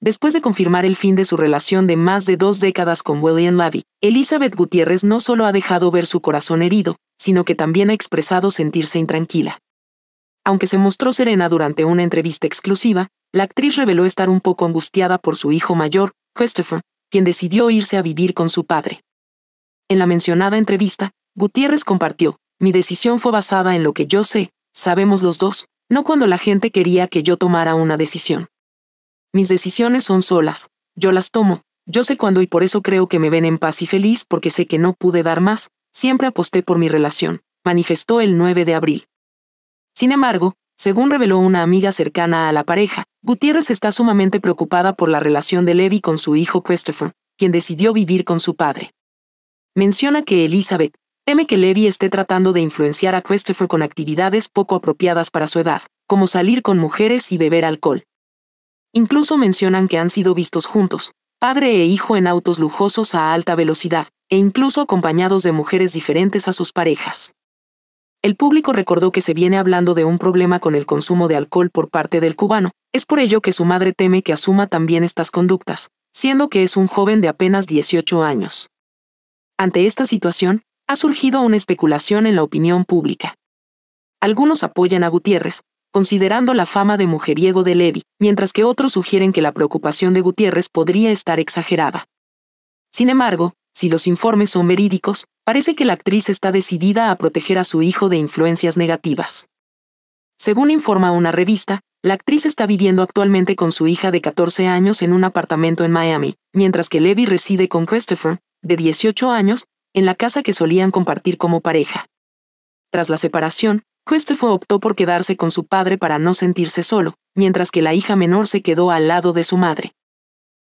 Después de confirmar el fin de su relación de más de dos décadas con William Levy, Elizabeth Gutiérrez no solo ha dejado ver su corazón herido, sino que también ha expresado sentirse intranquila. Aunque se mostró serena durante una entrevista exclusiva, la actriz reveló estar un poco angustiada por su hijo mayor, Christopher, quien decidió irse a vivir con su padre. En la mencionada entrevista, Gutiérrez compartió, mi decisión fue basada en lo que yo sé, sabemos los dos, no cuando la gente quería que yo tomara una decisión. Mis decisiones son solas. Yo las tomo. Yo sé cuándo y por eso creo que me ven en paz y feliz porque sé que no pude dar más. Siempre aposté por mi relación, manifestó el 9 de abril. Sin embargo, según reveló una amiga cercana a la pareja, Gutiérrez está sumamente preocupada por la relación de Levi con su hijo Christopher, quien decidió vivir con su padre. Menciona que Elizabeth teme que Levi esté tratando de influenciar a Christopher con actividades poco apropiadas para su edad, como salir con mujeres y beber alcohol. Incluso mencionan que han sido vistos juntos, padre e hijo en autos lujosos a alta velocidad, e incluso acompañados de mujeres diferentes a sus parejas. El público recordó que se viene hablando de un problema con el consumo de alcohol por parte del cubano, es por ello que su madre teme que asuma también estas conductas, siendo que es un joven de apenas 18 años. Ante esta situación, ha surgido una especulación en la opinión pública. Algunos apoyan a Gutiérrez, considerando la fama de mujeriego de Levi, mientras que otros sugieren que la preocupación de Gutiérrez podría estar exagerada. Sin embargo, si los informes son verídicos, parece que la actriz está decidida a proteger a su hijo de influencias negativas. Según informa una revista, la actriz está viviendo actualmente con su hija de 14 años en un apartamento en Miami, mientras que Levi reside con Christopher, de 18 años, en la casa que solían compartir como pareja. Tras la separación, Christopher optó por quedarse con su padre para no sentirse solo, mientras que la hija menor se quedó al lado de su madre.